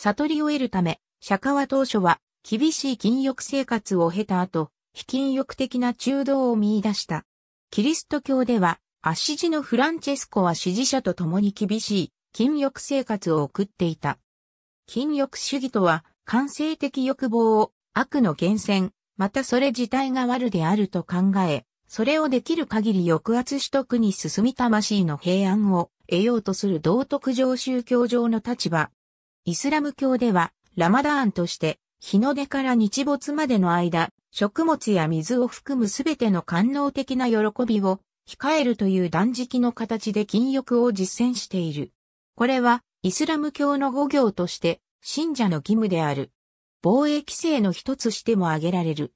悟りを得るため、釈迦は当初は厳しい禁欲生活を経た後、非禁欲的な中道を見出した。キリスト教では、アシジのフランチェスコは支持者と共に厳しい禁欲生活を送っていた。禁欲主義とは、感性的欲望を悪の源泉、またそれ自体が悪であると考え、それをできる限り抑圧取得に進み魂の平安を得ようとする道徳上宗教上の立場イスラム教では、ラマダーンとして、日の出から日没までの間、食物や水を含むすべての官能的な喜びを控えるという断食の形で禁欲を実践している。これはイスラム教の語行として信者の義務である。防衛規制の一つしても挙げられる。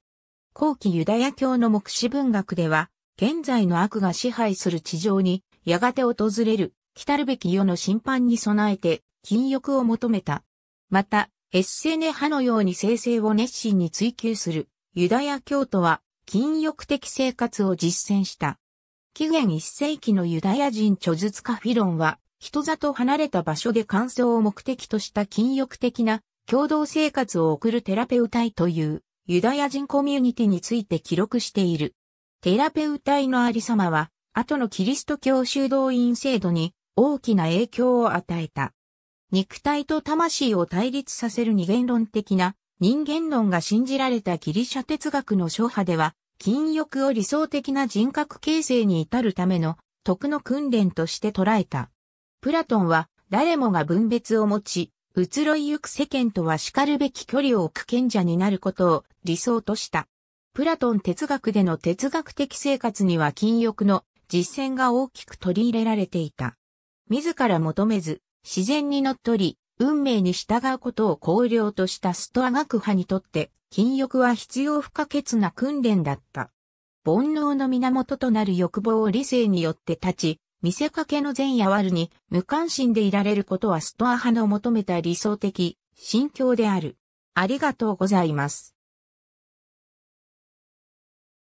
後期ユダヤ教の目視文学では、現在の悪が支配する地上に、やがて訪れる、来たるべき世の審判に備えて、禁欲を求めた。また、エッセネ派のように生成を熱心に追求するユダヤ教徒は禁欲的生活を実践した。紀元1世紀のユダヤ人著述家フィロンは人里離れた場所で乾燥を目的とした禁欲的な共同生活を送るテラペウタイというユダヤ人コミュニティについて記録している。テラペウタイのありさまは後のキリスト教修道院制度に大きな影響を与えた。肉体と魂を対立させる二元論的な人間論が信じられたギリシャ哲学の諸派では、禁欲を理想的な人格形成に至るための徳の訓練として捉えた。プラトンは誰もが分別を持ち、移ろいゆく世間とは叱るべき距離を置く賢者になることを理想とした。プラトン哲学での哲学的生活には禁欲の実践が大きく取り入れられていた。自ら求めず、自然にのっとり、運命に従うことを考慮としたストア学派にとって、禁欲は必要不可欠な訓練だった。煩悩の源となる欲望を理性によって立ち、見せかけの善や悪に無関心でいられることはストア派の求めた理想的、心境である。ありがとうございます。